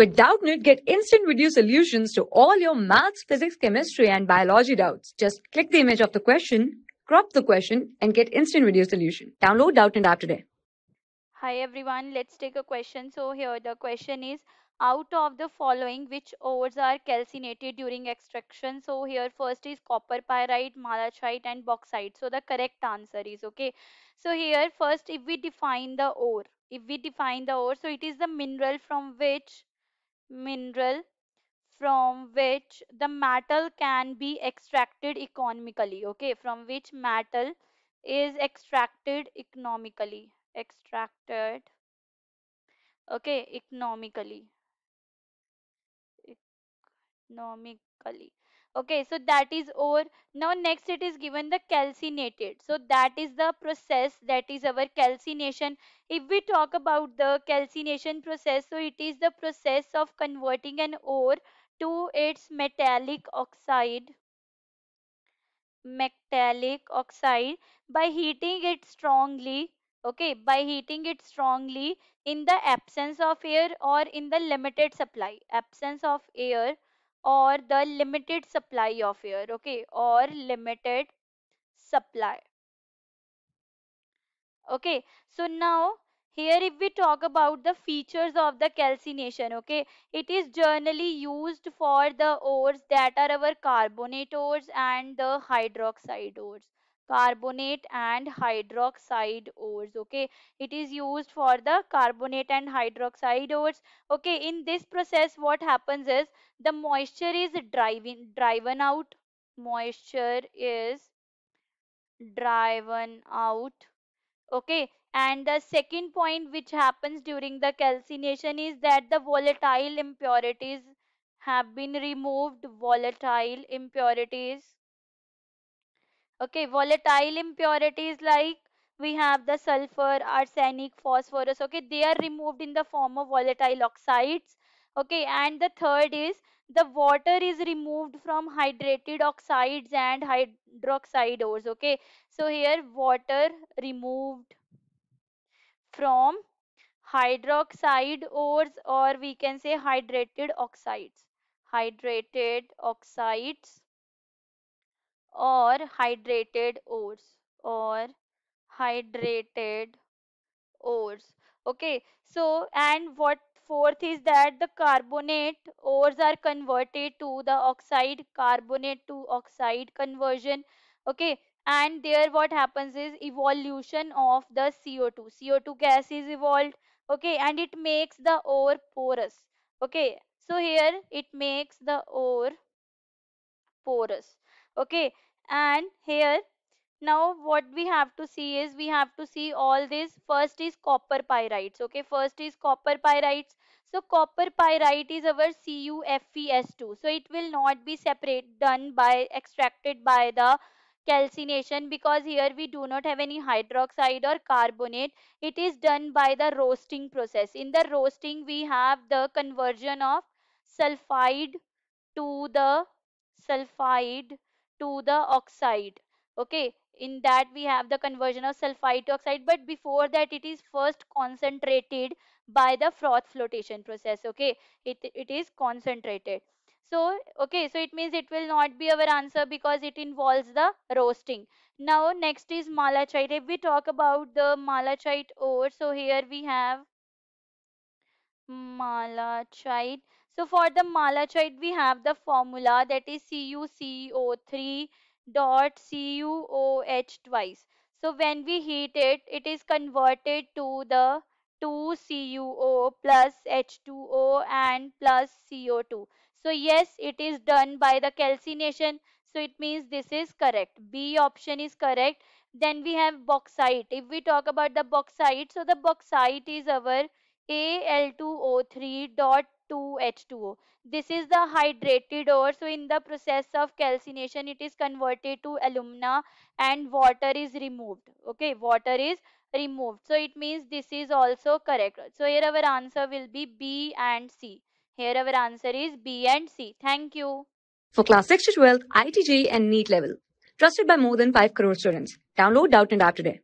With Doubtnit, get instant video solutions to all your maths, physics, chemistry, and biology doubts. Just click the image of the question, crop the question, and get instant video solution. Download Doubtnit app today. Hi everyone, let's take a question. So here the question is out of the following which ores are calcinated during extraction so here first is copper pyrite malachite and bauxite so the correct answer is okay so here first if we define the ore if we define the ore so it is the mineral from which mineral from which the metal can be extracted economically okay from which metal is extracted economically extracted okay economically economically okay so that is over now next it is given the calcinated so that is the process that is our calcination if we talk about the calcination process so it is the process of converting an ore to its metallic oxide metallic oxide by heating it strongly okay by heating it strongly in the absence of air or in the limited supply absence of air or the limited supply of air okay or limited supply okay so now here if we talk about the features of the calcination okay it is generally used for the ores that are our carbonate ores and the hydroxide ores carbonate and hydroxide ores okay it is used for the carbonate and hydroxide ores okay in this process what happens is the moisture is driving driven out moisture is driven out okay and the second point which happens during the calcination is that the volatile impurities have been removed volatile impurities Okay, volatile impurities like we have the sulfur, arsenic, phosphorus. Okay, they are removed in the form of volatile oxides. Okay, and the third is the water is removed from hydrated oxides and hydroxide ores. Okay, so here water removed from hydroxide ores or we can say hydrated oxides. Hydrated oxides or hydrated ores or hydrated ores okay so and what fourth is that the carbonate ores are converted to the oxide carbonate to oxide conversion okay and there what happens is evolution of the co2 co2 gas is evolved okay and it makes the ore porous okay so here it makes the ore porous okay and here now what we have to see is we have to see all this first is copper pyrites okay first is copper pyrites so copper pyrite is our CuFeS2 so it will not be separate done by extracted by the calcination because here we do not have any hydroxide or carbonate it is done by the roasting process in the roasting we have the conversion of sulfide to the sulfide to the oxide okay in that we have the conversion of sulfide to oxide but before that it is first concentrated by the froth flotation process okay it, it is concentrated so okay so it means it will not be our answer because it involves the roasting now next is malachite if we talk about the malachite ore so here we have malachite so for the malachite, we have the formula that is CuCO3 dot CuOH twice. So when we heat it, it is converted to the 2CuO plus H2O and plus CO2. So yes, it is done by the calcination. So it means this is correct. B option is correct. Then we have bauxite. If we talk about the bauxite, so the bauxite is our Al2O3 dot 2H2O. This is the hydrated ore. So in the process of calcination, it is converted to alumina and water is removed. Okay, water is removed. So it means this is also correct. So here our answer will be B and C. Here our answer is B and C. Thank you. For class 6 to 12, ITG and NEET level. Trusted by more than 5 crore students. Download Doubt and App today.